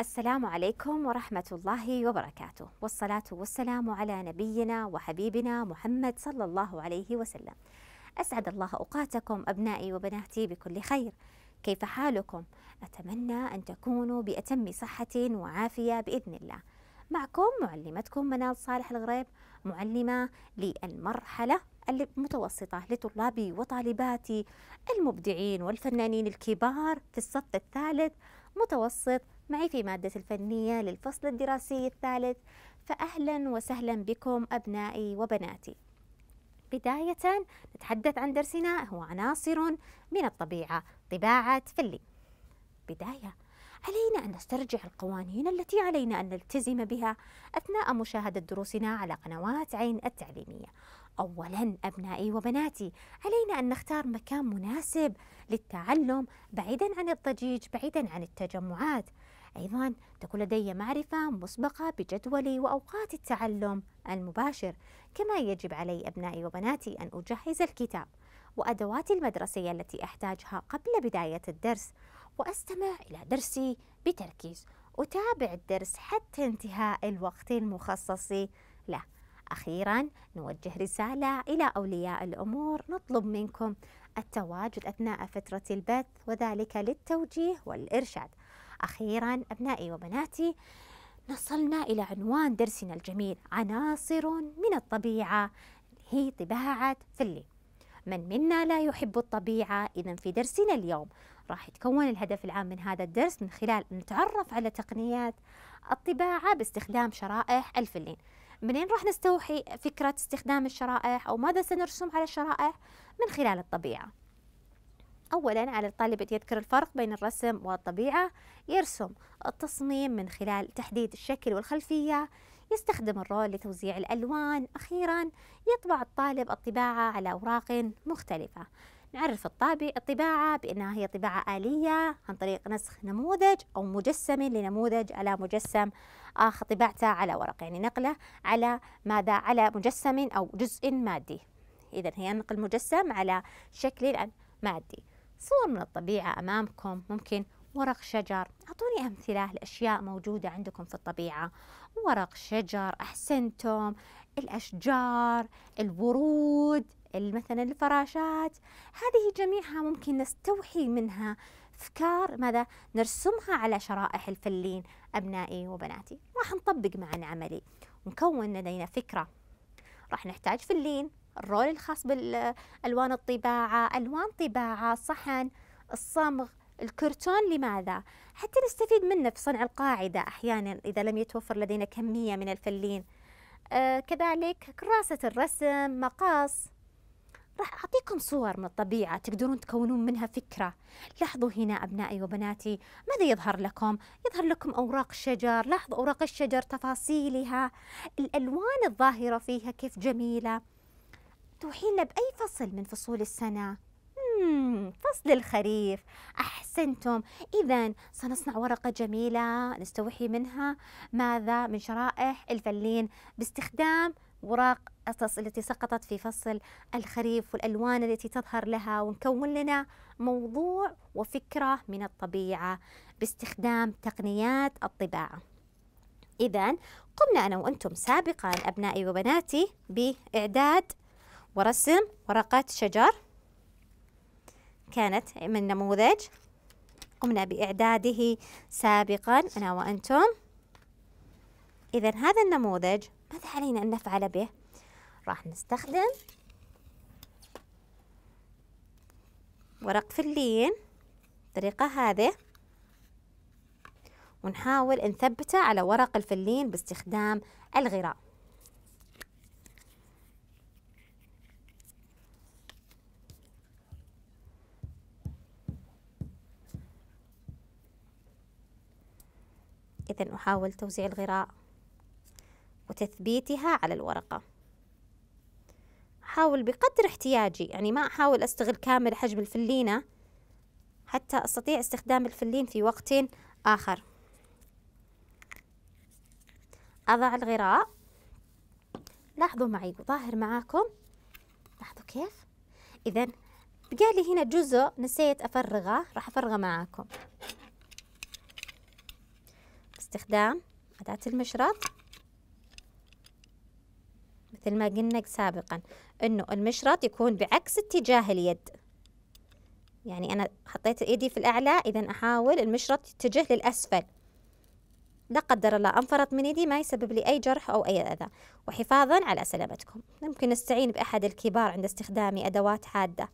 السلام عليكم ورحمة الله وبركاته والصلاة والسلام على نبينا وحبيبنا محمد صلى الله عليه وسلم أسعد الله أوقاتكم أبنائي وبناتي بكل خير كيف حالكم؟ أتمنى أن تكونوا بأتم صحة وعافية بإذن الله معكم معلمتكم منال صالح الغريب معلمة للمرحلة المتوسطة لطلابي وطالباتي المبدعين والفنانين الكبار في الصف الثالث متوسط معي في مادة الفنية للفصل الدراسي الثالث فأهلا وسهلا بكم أبنائي وبناتي بداية نتحدث عن درسنا هو عناصر من الطبيعة طباعة فلي بداية علينا أن نسترجع القوانين التي علينا أن نلتزم بها أثناء مشاهدة دروسنا على قنوات عين التعليمية أولا أبنائي وبناتي علينا أن نختار مكان مناسب للتعلم بعيدا عن الضجيج بعيدا عن التجمعات أيضا تكون لدي معرفة مسبقة بجدولي وأوقات التعلم المباشر كما يجب علي أبنائي وبناتي أن أجهز الكتاب وأدواتي المدرسية التي أحتاجها قبل بداية الدرس وأستمع إلى درسي بتركيز أتابع الدرس حتى انتهاء الوقت المخصص له أخيرا نوجه رسالة إلى أولياء الأمور نطلب منكم التواجد أثناء فترة البث وذلك للتوجيه والإرشاد أخيرا أبنائي وبناتي نصلنا إلى عنوان درسنا الجميل عناصر من الطبيعة هي طباعة فلي من منا لا يحب الطبيعة إذا في درسنا اليوم راح يتكون الهدف العام من هذا الدرس من خلال نتعرف على تقنيات الطباعة باستخدام شرائح الفلين منين راح نستوحي فكرة استخدام الشرائح أو ماذا سنرسم على الشرائح من خلال الطبيعة أولا على الطالب أن يذكر الفرق بين الرسم والطبيعة يرسم التصميم من خلال تحديد الشكل والخلفية يستخدم الرول لتوزيع الألوان أخيرا يطبع الطالب الطباعة على أوراق مختلفة نعرف الطابع الطباعة بأنها هي طباعة آلية عن طريق نسخ نموذج أو مجسم لنموذج على مجسم آخر طباعته على ورق يعني نقله على ماذا على مجسم أو جزء مادي إذا هي نقل مجسم على شكل مادي صور من الطبيعة أمامكم ممكن ورق شجر أعطوني أمثلة لأشياء موجودة عندكم في الطبيعة ورق شجر أحسنتم الأشجار الورود مثلا الفراشات هذه جميعها ممكن نستوحي منها أفكار ماذا نرسمها على شرائح الفلين أبنائي وبناتي راح نطبق معا عملي ونكون لدينا فكرة راح نحتاج فلين الرول الخاص بالألوان الطباعة ألوان طباعة صحن الصمغ الكرتون لماذا؟ حتى نستفيد منه في صنع القاعدة أحيانا إذا لم يتوفر لدينا كمية من الفلين آه كذلك كراسة الرسم مقاس راح أعطيكم صور من الطبيعة تقدرون تكونون منها فكرة لاحظوا هنا أبنائي وبناتي ماذا يظهر لكم؟ يظهر لكم أوراق شجر لاحظوا أوراق الشجر تفاصيلها الألوان الظاهرة فيها كيف جميلة توحينا بأي فصل من فصول السنة؟ فصل الخريف أحسنتم إذا سنصنع ورقة جميلة نستوحي منها ماذا من شرائح الفلين باستخدام وراق التي سقطت في فصل الخريف والألوان التي تظهر لها ونكون لنا موضوع وفكرة من الطبيعة باستخدام تقنيات الطباعة إذا قمنا أنا وأنتم سابقا أبنائي وبناتي بإعداد ورسم ورقات شجر كانت من نموذج قمنا بإعداده سابقا أنا وأنتم إذا هذا النموذج ماذا علينا أن نفعل به؟ راح نستخدم ورق فلين بالطريقة هذه ونحاول نثبته على ورق الفلين باستخدام الغراء إذا أحاول توزيع الغراء وتثبيتها على الورقة حاول بقدر احتياجي يعني ما أحاول أستغل كامل حجم الفلينة حتى أستطيع استخدام الفلين في وقت آخر أضع الغراء لاحظوا معي ظاهر معاكم لاحظوا كيف إذا بقى لي هنا جزء نسيت أفرغه راح أفرغه معاكم باستخدام أداة المشرط مثل ما قلنا سابقا انه المشرط يكون بعكس اتجاه اليد يعني انا حطيت ايدي في الاعلى اذا احاول المشرط يتجه للاسفل لا قدر الله انفرط من يدي ما يسبب لي اي جرح او اي اذى وحفاظا على سلامتكم ممكن نستعين باحد الكبار عند استخدام ادوات حاده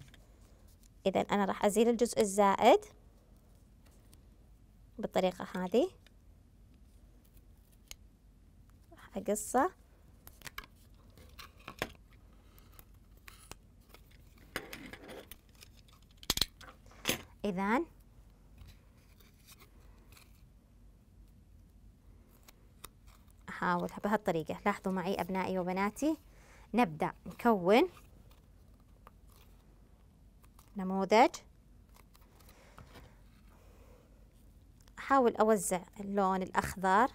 اذا انا راح ازيل الجزء الزائد بالطريقه هذه راح اقصه إذا أحاول بهالطريقة لاحظوا معي أبنائي وبناتي نبدأ نكون نموذج أحاول أوزع اللون الأخضر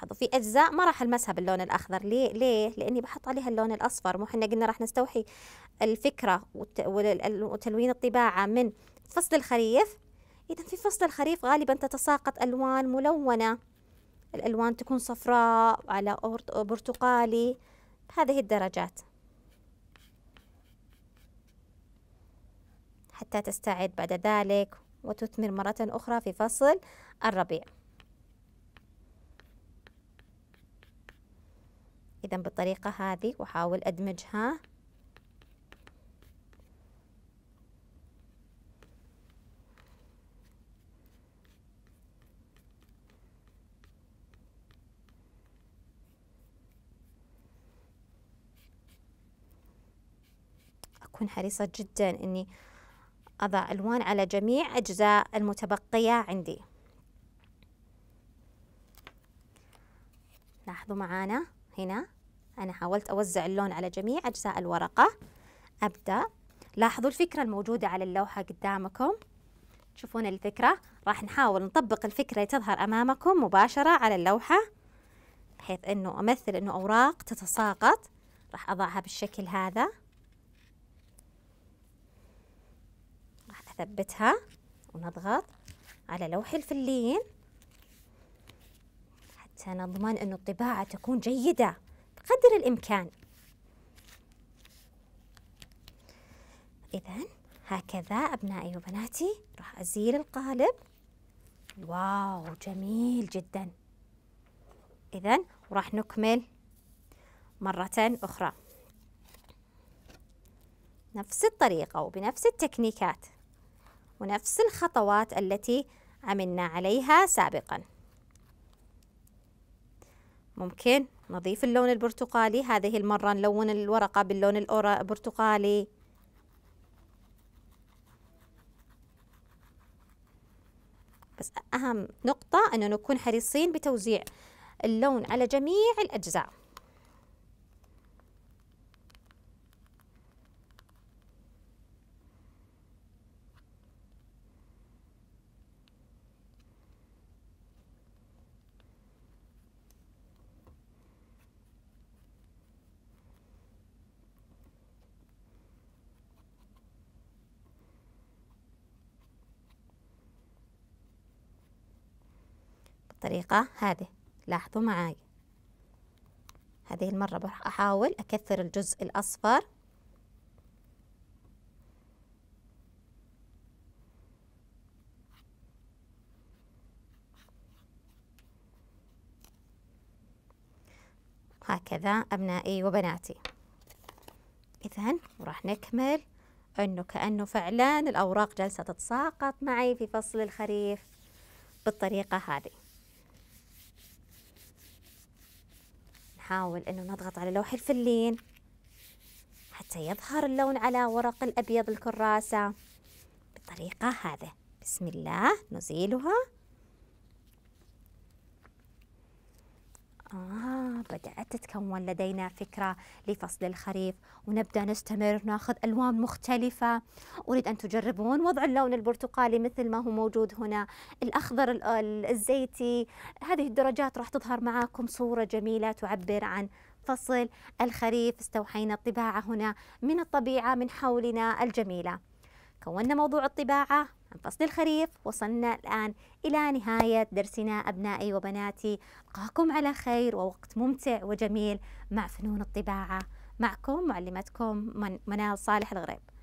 لاحظوا في اجزاء ما راح المسها باللون الاخضر ليه ليه لاني بحط عليها اللون الاصفر مو احنا قلنا راح نستوحي الفكره وتلوين الطباعه من فصل الخريف اذا في فصل الخريف غالبا تتساقط الوان ملونه الالوان تكون صفراء على برتقالي بهذه الدرجات حتى تستعد بعد ذلك وتثمر مرة أخرى في فصل الربيع إذا بالطريقة هذه وأحاول أدمجها أكون حريصة جدا إني أضع ألوان على جميع أجزاء المتبقية عندي لاحظوا معانا هنا أنا حاولت أوزع اللون على جميع أجزاء الورقة أبدأ لاحظوا الفكرة الموجودة على اللوحة قدامكم تشوفون الفكرة راح نحاول نطبق الفكرة تظهر أمامكم مباشرة على اللوحة بحيث أنه أمثل أنه أوراق تتساقط راح أضعها بالشكل هذا راح أثبتها ونضغط على لوح الفلين سنضمن أن الطباعة تكون جيدة بقدر الإمكان إذا هكذا أبنائي وبناتي راح أزيل القالب واو جميل جدا إذا وراح نكمل مرة أخرى نفس الطريقة وبنفس التكنيكات ونفس الخطوات التي عملنا عليها سابقاً ممكن نضيف اللون البرتقالي هذه المرة نلون الورقة باللون البرتقالي بس أهم نقطة أنه نكون حريصين بتوزيع اللون على جميع الأجزاء الطريقة هذه لاحظوا معاي هذه المرة راح أحاول أكثر الجزء الأصفر هكذا أبنائي وبناتي إذا وراح نكمل أنه كأنه فعلا الأوراق جالسة تتساقط معي في فصل الخريف بالطريقة هذه نحاول أنه نضغط على لوح الفلين حتى يظهر اللون على ورق الأبيض الكراسة بالطريقة هذه بسم الله نزيلها آه بدأت تتكون لدينا فكرة لفصل الخريف ونبدأ نستمر ناخذ ألوان مختلفة أريد أن تجربون وضع اللون البرتقالي مثل ما هو موجود هنا الأخضر الزيتي هذه الدرجات راح تظهر معاكم صورة جميلة تعبر عن فصل الخريف استوحينا الطباعة هنا من الطبيعة من حولنا الجميلة كونا موضوع الطباعة عن فصل الخريف وصلنا الآن إلى نهاية درسنا أبنائي وبناتي ألقاكم على خير ووقت ممتع وجميل مع فنون الطباعة معكم معلمتكم منال صالح الغريب